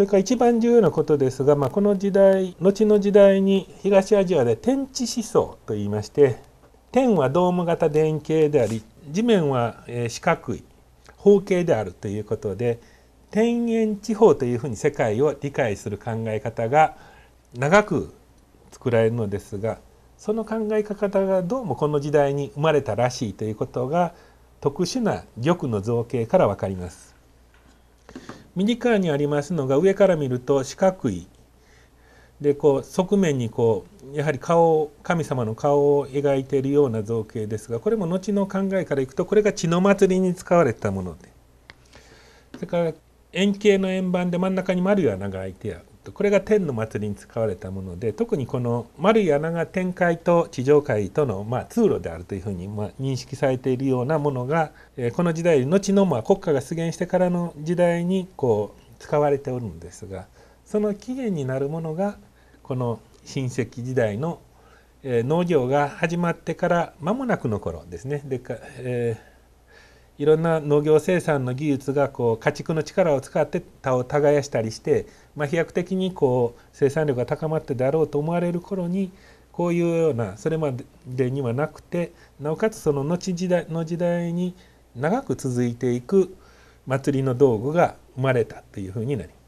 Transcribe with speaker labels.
Speaker 1: それから一番重要なことですが、まあ、この時代後の時代に東アジアで天地思想といいまして天はドーム型電形であり地面は四角い方形であるということで天円地方というふうに世界を理解する考え方が長く作られるのですがその考え方がどうもこの時代に生まれたらしいということが特殊な玉の造形から分かります。右側にありますのが上から見ると四角いでこう側面にこうやはり顔神様の顔を描いているような造形ですがこれも後の考えからいくとこれが血の祭りに使われたものでそれから円形の円盤で真ん中に丸い穴が開いてあるこれが天の祭りに使われたもので特にこの丸い穴が天界と地上界との、まあ、通路であるというふうに、まあ、認識されているようなものが、えこの時代後の、まあ、国家が出現してからの時代にこう使われておるんですがその起源になるものがこの親戚時代の、え農業が始まってから間もなくの頃ですね。でかえーいろんな農業生産の技術がこう家畜の力を使って田を耕したりして、まあ、飛躍的にこう生産量が高まってだろうと思われる頃にこういうようなそれまでにはなくてなおかつその後時代の時代に長く続いていく祭りの道具が生まれたというふうになります。